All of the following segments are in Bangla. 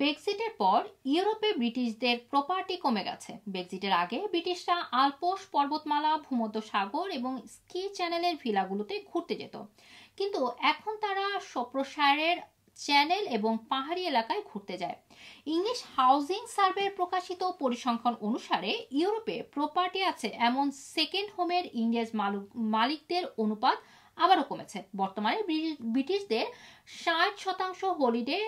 ব্রেক্সিটের পর ইউরোপে ব্রিটিশদের প্রপার্টি কমে গেছে ব্রেক্সিটের আগে ব্রিটিশরা আলপোস পর্বতমালা ভূমধ্য সাগর এবং স্কি চ্যানেলের ভিলাগুলোতে ঘুরতে যেত কিন্তু এখন তারা সপ্রসারের চ্যানেল এবং পাহাড়ি এলাকায় ঘুরতে যায় ইংলিশ হাউজিং সার্ভের প্রকাশিত পরিসংখ্যান অনুসারে ইউরোপে প্রপার্টি আছে এমন সেকেন্ড হোমের ইংরেজ মালিকদের অনুপাত আবারও কমেছে বর্তমানে ব্রিটিশদের ষাট শতাংশ হলিডে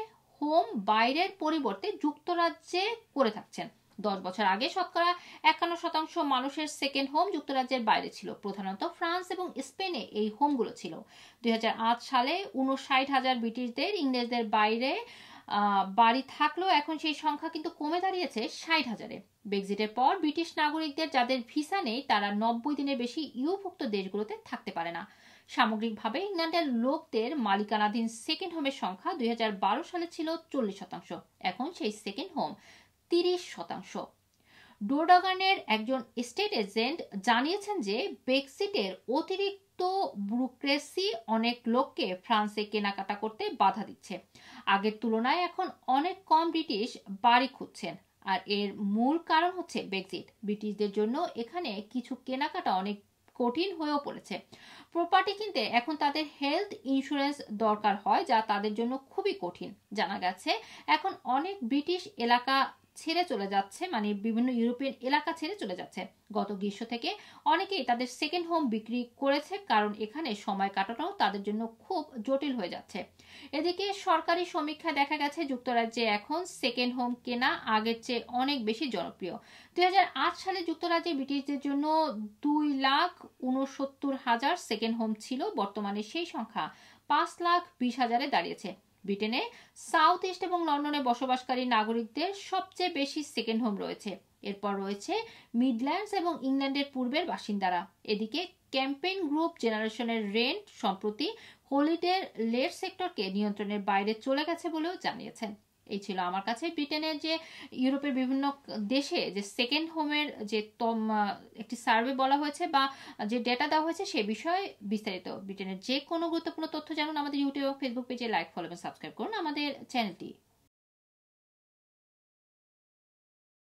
হোম বাইরের পরিবর্তে যুক্তরাজ্যে করে থাকছেন দশ বছর আগে শতকরা একান্ন শতাংশ মানুষের সেকেন্ড হোম যুক্তরাজ্যের বাইরে ছিল প্রধানত ফ্রান্স এবং স্পেনে এই হোমগুলো ছিল দুই সালে উনষাট হাজার ব্রিটিশদের ইংরেজদের বাইরে বাড়ি থাকলেও এখন সেই সংখ্যা কিন্তু কমে দাঁড়িয়েছে ষাট হাজারে ব্রেক্সিটের পর ব্রিটিশ নাগরিকদের যাদের ভিসা নেই তারা নব্বই দিনের বেশি ইউভুক্ত দেশগুলোতে থাকতে পারে না সামগ্রিকভাবে ইংল্যান্ডের লোকদের মালিকানাধীন সেকেন্ড হোমের সংখ্যা দুই সালে ছিল চল্লিশ শতাংশ এখন সেই সেকেন্ড হোম তিরিশ শতাংশ ডোডাগানের একজন স্টেট এজেন্ট জানিয়েছেন যে ব্রেক্সিটের অতিরিক্ত ব্রুক্রেসি অনেক লোককে ফ্রান্সে কেনাকাটা করতে বাধা দিচ্ছে আগের তুলনায় এখন অনেক কম ব্রিটিশ বাড়ি খুঁজছেন আর এর মূল কারণ হচ্ছে ব্রেক্সিট ব্রিটিশদের জন্য এখানে কিছু কেনাকাটা অনেক কঠিন হয়েও পড়েছে প্রপার্টি কিনতে এখন তাদের হেলথ ইন্স্যুরেন্স দরকার হয় যা তাদের জন্য খুবই কঠিন জানা গেছে এখন অনেক ব্রিটিশ এলাকা ছেড়ে চলে যাচ্ছে মানে বিভিন্ন ইউরোপিয়ান এলাকা ছেড়ে চলে যাচ্ছে গত গ্রীষ্ম থেকে অনেকেই তাদের সেকেন্ড হোম বিক্রি করেছে কারণ এখানে সময় কাটানো তাদের জন্য খুব জটিল হয়ে যাচ্ছে এদিকে সরকারি সমীক্ষা দেখা গেছে যুক্তরাজ্যে এখন সেকেন্ড হোম কেনা আগের চেয়ে অনেক বেশি জনপ্রিয় দুই সালে যুক্তরাজ্যে ব্রিটিশদের জন্য দুই লাখ উনসত্তর হাজার সেকেন্ড হোম ছিল বর্তমানে সেই সংখ্যা পাঁচ লাখ বিশ হাজারে দাঁড়িয়েছে ব্রিটেনে সাউথ ইস্ট এবং লন্ডনে বসবাসকারী নাগরিকদের সবচেয়ে বেশি সেকেন্ড হোম রয়েছে এরপর রয়েছে মিডল্যান্ডস এবং ইংল্যান্ডের পূর্বের বাসিন্দারা এদিকে ক্যাম্পেইন গ্রুপ জেনারেশনের রেন্ট সম্প্রতি হোলিডের লেট সেক্টরকে নিয়ন্ত্রণের বাইরে চলে গেছে বলেও জানিয়েছেন এই ছিল আমার কাছে ব্রিটেনের যে ইউরোপের বিভিন্ন দেশে যে সেকেন্ড হোমের যে তম একটি সার্ভে বলা হয়েছে বা যে ডেটা দেওয়া হয়েছে সে বিষয়ে বিস্তারিত ব্রিটেনের যে কোনো গুরুত্বপূর্ণ তথ্য জানুন আমাদের ইউটিউব এবং ফেসবুক পেজে লাইক ফলো এবং সাবস্ক্রাইব করুন আমাদের চ্যানেলটি